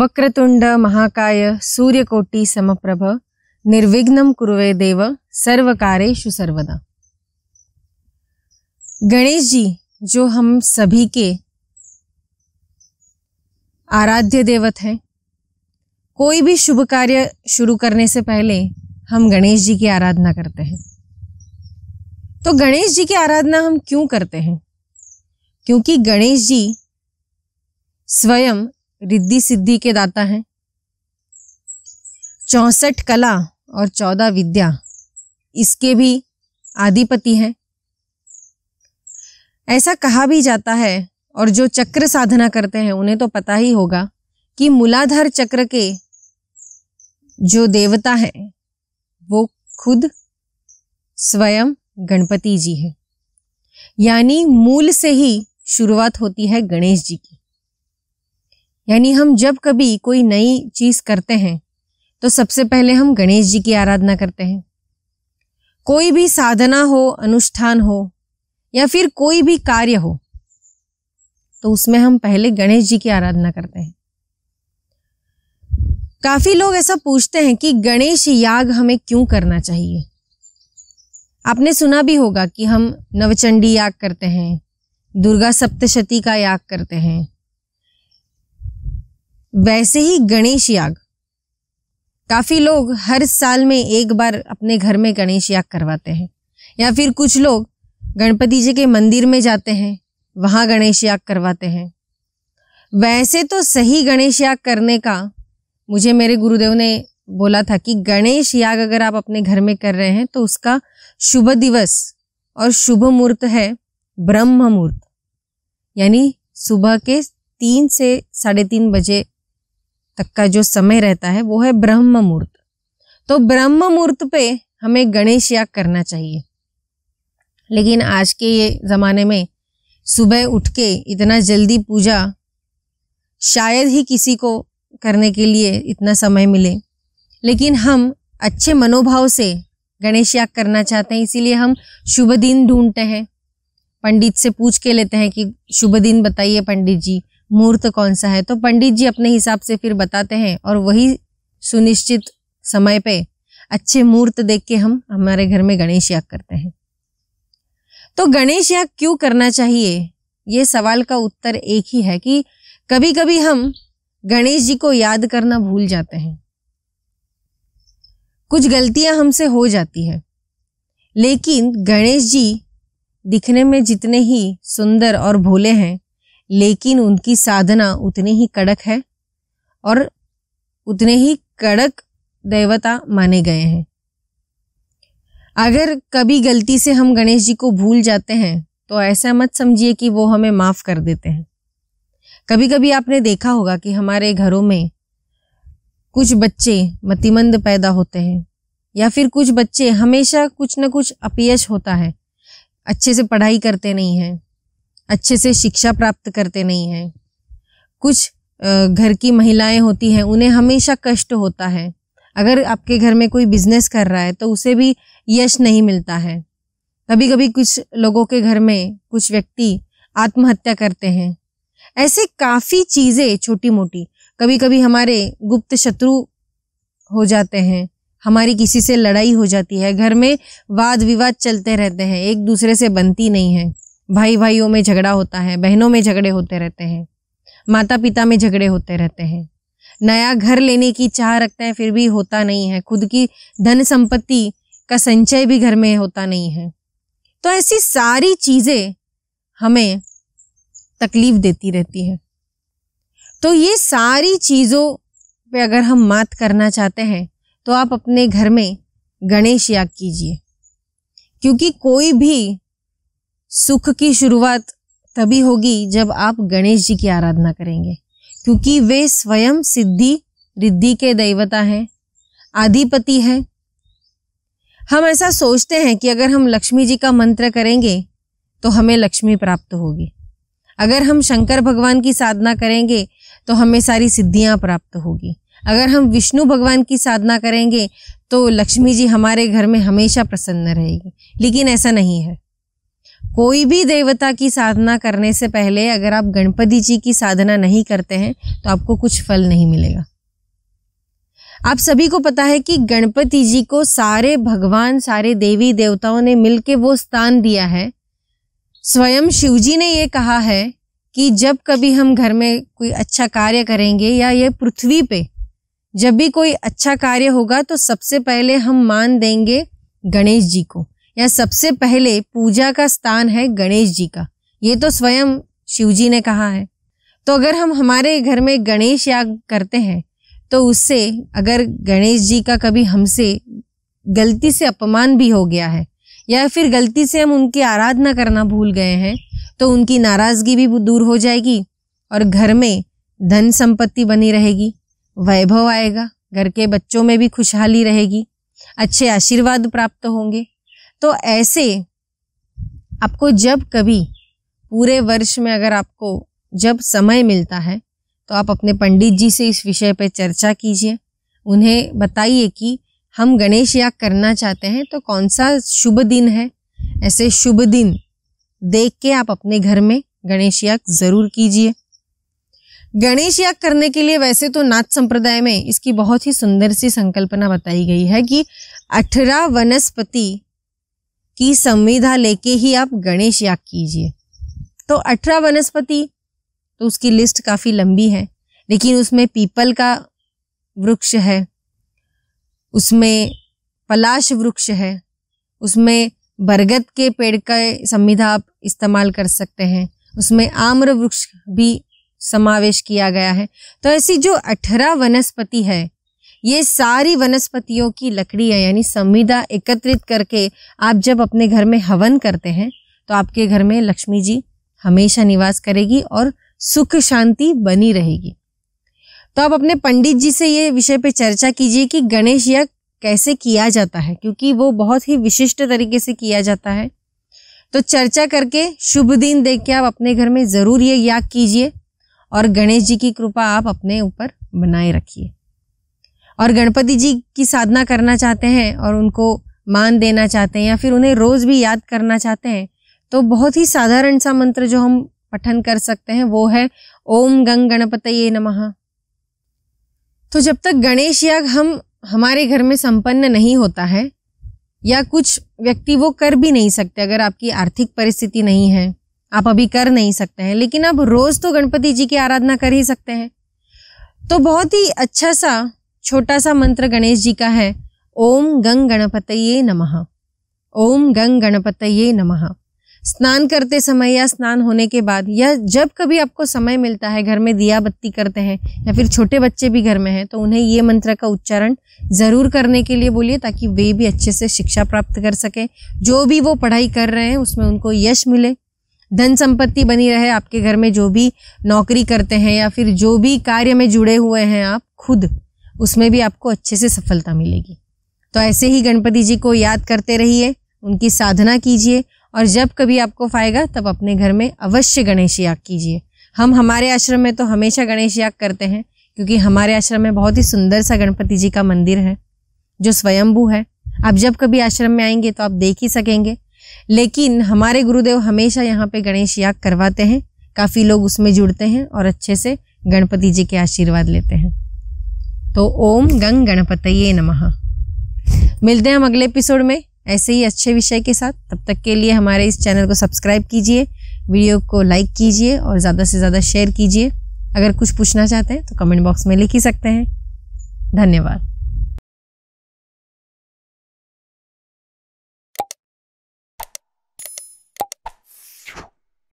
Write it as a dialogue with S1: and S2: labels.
S1: वक्रतुंड महाकाय सूर्यकोटि समप्रभ निर्विघ्न कुरुवे देव सर्वकारेषु सर्वदा गणेश जी जो हम सभी के आराध्य देवत हैं कोई भी शुभ कार्य शुरू करने से पहले हम गणेश जी की आराधना करते हैं तो गणेश जी की आराधना हम क्यों करते हैं क्योंकि गणेश जी स्वयं रिद्धि सिद्धि के दाता हैं चौंसठ कला और चौदह विद्या इसके भी आधिपति हैं ऐसा कहा भी जाता है और जो चक्र साधना करते हैं उन्हें तो पता ही होगा कि मूलाधार चक्र के जो देवता है वो खुद स्वयं गणपति जी है यानी मूल से ही शुरुआत होती है गणेश जी की यानी हम जब कभी कोई नई चीज करते हैं तो सबसे पहले हम गणेश जी की आराधना करते हैं कोई भी साधना हो अनुष्ठान हो या फिर कोई भी कार्य हो तो उसमें हम पहले गणेश जी की आराधना करते हैं काफी लोग ऐसा पूछते हैं कि गणेश याग हमें क्यों करना चाहिए आपने सुना भी होगा कि हम नवचंडी याग करते हैं दुर्गा सप्तशती का याग करते हैं वैसे ही गणेश याग काफ़ी लोग हर साल में एक बार अपने घर में गणेश याग करवाते हैं या फिर कुछ लोग गणपति जी के मंदिर में जाते हैं वहां गणेश याग करवाते हैं वैसे तो सही गणेश याग करने का मुझे मेरे गुरुदेव ने बोला था कि गणेश याग अगर आप अपने घर में कर रहे हैं तो उसका शुभ दिवस और शुभ मुहूर्त है ब्रह्म मुहूर्त यानी सुबह के तीन से साढ़े तीन बजे तक का जो समय रहता है वो है ब्रह्म मुहूर्त तो ब्रह्म मुहूर्त पे हमें गणेश याग करना चाहिए लेकिन आज के ये ज़माने में सुबह उठ के इतना जल्दी पूजा शायद ही किसी को करने के लिए इतना समय मिले लेकिन हम अच्छे मनोभाव से गणेश याग करना चाहते हैं इसीलिए हम शुभ दिन ढूंढते हैं पंडित से पूछ के लेते हैं कि शुभ दिन बताइए पंडित जी मुहूर्त कौन सा है तो पंडित जी अपने हिसाब से फिर बताते हैं और वही सुनिश्चित समय पे अच्छे मुहूर्त देख के हम हमारे घर में गणेश याग करते हैं तो गणेश याग क्यों करना चाहिए ये सवाल का उत्तर एक ही है कि कभी कभी हम गणेश जी को याद करना भूल जाते हैं कुछ गलतियां हमसे हो जाती है लेकिन गणेश जी दिखने में जितने ही सुंदर और भोले हैं लेकिन उनकी साधना उतनी ही कड़क है और उतने ही कड़क देवता माने गए हैं अगर कभी गलती से हम गणेश जी को भूल जाते हैं तो ऐसा मत समझिए कि वो हमें माफ़ कर देते हैं कभी कभी आपने देखा होगा कि हमारे घरों में कुछ बच्चे मतिमंद पैदा होते हैं या फिर कुछ बच्चे हमेशा कुछ ना कुछ अपयश होता है अच्छे से पढ़ाई करते नहीं हैं अच्छे से शिक्षा प्राप्त करते नहीं हैं कुछ घर की महिलाएं होती हैं उन्हें हमेशा कष्ट होता है अगर आपके घर में कोई बिजनेस कर रहा है तो उसे भी यश नहीं मिलता है कभी कभी कुछ लोगों के घर में कुछ व्यक्ति आत्महत्या करते हैं ऐसे काफ़ी चीज़ें छोटी मोटी कभी कभी हमारे गुप्त शत्रु हो जाते हैं हमारी किसी से लड़ाई हो जाती है घर में वाद विवाद चलते रहते हैं एक दूसरे से बनती नहीं है भाई भाइयों में झगड़ा होता है बहनों में झगड़े होते रहते हैं माता पिता में झगड़े होते रहते हैं नया घर लेने की चाह रखते हैं फिर भी होता नहीं है खुद की धन संपत्ति का संचय भी घर में होता नहीं है तो ऐसी सारी चीज़ें हमें तकलीफ देती रहती है तो ये सारी चीज़ों पे अगर हम मात करना चाहते हैं तो आप अपने घर में गणेश याग कीजिए क्योंकि कोई भी सुख की शुरुआत तभी होगी जब आप गणेश जी की आराधना करेंगे क्योंकि वे स्वयं सिद्धि रिद्धि के दैवता हैं आधिपति हैं हम ऐसा सोचते हैं कि अगर हम लक्ष्मी जी का मंत्र करेंगे तो हमें लक्ष्मी प्राप्त होगी अगर हम शंकर भगवान की साधना करेंगे तो हमें सारी सिद्धियां प्राप्त होगी अगर हम विष्णु भगवान की साधना करेंगे तो लक्ष्मी जी हमारे घर में हमेशा प्रसन्न रहेगी लेकिन ऐसा नहीं है कोई भी देवता की साधना करने से पहले अगर आप गणपति जी की साधना नहीं करते हैं तो आपको कुछ फल नहीं मिलेगा आप सभी को पता है कि गणपति जी को सारे भगवान सारे देवी देवताओं ने मिलके वो स्थान दिया है स्वयं शिव जी ने ये कहा है कि जब कभी हम घर में कोई अच्छा कार्य करेंगे या ये पृथ्वी पे जब भी कोई अच्छा कार्य होगा तो सबसे पहले हम मान देंगे गणेश जी को या सबसे पहले पूजा का स्थान है गणेश जी का ये तो स्वयं शिव जी ने कहा है तो अगर हम हमारे घर में गणेश याग करते हैं तो उससे अगर गणेश जी का कभी हमसे गलती से अपमान भी हो गया है या फिर गलती से हम उनकी आराधना करना भूल गए हैं तो उनकी नाराज़गी भी दूर हो जाएगी और घर में धन संपत्ति बनी रहेगी वैभव आएगा घर के बच्चों में भी खुशहाली रहेगी अच्छे आशीर्वाद प्राप्त होंगे तो ऐसे आपको जब कभी पूरे वर्ष में अगर आपको जब समय मिलता है तो आप अपने पंडित जी से इस विषय पर चर्चा कीजिए उन्हें बताइए कि हम गणेश याग करना चाहते हैं तो कौन सा शुभ दिन है ऐसे शुभ दिन देख के आप अपने घर में गणेश याग ज़रूर कीजिए गणेश याग करने के लिए वैसे तो नाथ संप्रदाय में इसकी बहुत ही सुंदर सी संकल्पना बताई गई है कि अठारह वनस्पति की संविधा लेके ही आप गणेश याग कीजिए तो अठारह वनस्पति तो उसकी लिस्ट काफ़ी लंबी है लेकिन उसमें पीपल का वृक्ष है उसमें पलाश वृक्ष है उसमें बरगद के पेड़ का संविधा आप इस्तेमाल कर सकते हैं उसमें आम्र वृक्ष भी समावेश किया गया है तो ऐसी जो अठारह वनस्पति है ये सारी वनस्पतियों की लकड़ियाँ यानी संविदा एकत्रित करके आप जब अपने घर में हवन करते हैं तो आपके घर में लक्ष्मी जी हमेशा निवास करेगी और सुख शांति बनी रहेगी तो आप अपने पंडित जी से ये विषय पे चर्चा कीजिए कि गणेश यज्ञ कैसे किया जाता है क्योंकि वो बहुत ही विशिष्ट तरीके से किया जाता है तो चर्चा करके शुभ दिन देख के आप अपने घर में ज़रूर ये याग कीजिए और गणेश जी की कृपा आप अपने ऊपर बनाए रखिए और गणपति जी की साधना करना चाहते हैं और उनको मान देना चाहते हैं या फिर उन्हें रोज़ भी याद करना चाहते हैं तो बहुत ही साधारण सा मंत्र जो हम पठन कर सकते हैं वो है ओम गंग गणपत ये नमः तो जब तक गणेश याग हम हमारे घर में संपन्न नहीं होता है या कुछ व्यक्ति वो कर भी नहीं सकते अगर आपकी आर्थिक परिस्थिति नहीं है आप अभी कर नहीं सकते हैं लेकिन आप रोज़ तो गणपति जी की आराधना कर ही सकते हैं तो बहुत ही अच्छा सा छोटा सा मंत्र गणेश जी का है ओम गंग गणपत नमः ओम गंग गणपत नमः स्नान करते समय या स्नान होने के बाद या जब कभी आपको समय मिलता है घर में दिया बत्ती करते हैं या फिर छोटे बच्चे भी घर में हैं तो उन्हें ये मंत्र का उच्चारण ज़रूर करने के लिए बोलिए ताकि वे भी अच्छे से शिक्षा प्राप्त कर सकें जो भी वो पढ़ाई कर रहे हैं उसमें उनको यश मिले धन संपत्ति बनी रहे आपके घर में जो भी नौकरी करते हैं या फिर जो भी कार्य में जुड़े हुए हैं आप खुद उसमें भी आपको अच्छे से सफलता मिलेगी तो ऐसे ही गणपति जी को याद करते रहिए उनकी साधना कीजिए और जब कभी आपको फायेगा तब अपने घर में अवश्य गणेश याग कीजिए हम हमारे आश्रम में तो हमेशा गणेश याग करते हैं क्योंकि हमारे आश्रम में बहुत ही सुंदर सा गणपति जी का मंदिर है जो स्वयंभू है आप जब कभी आश्रम में आएंगे तो आप देख ही सकेंगे लेकिन हमारे गुरुदेव हमेशा यहाँ पे गणेश याग करवाते हैं काफ़ी लोग उसमें जुड़ते हैं और अच्छे से गणपति जी के आशीर्वाद लेते हैं तो ओम गंग गणपत नमः मिलते हैं हम अगले एपिसोड में ऐसे ही अच्छे विषय के साथ तब तक के लिए हमारे इस चैनल को सब्सक्राइब कीजिए वीडियो को लाइक कीजिए और ज़्यादा से ज़्यादा शेयर कीजिए अगर कुछ पूछना चाहते हैं तो कमेंट बॉक्स में लिख ही सकते हैं धन्यवाद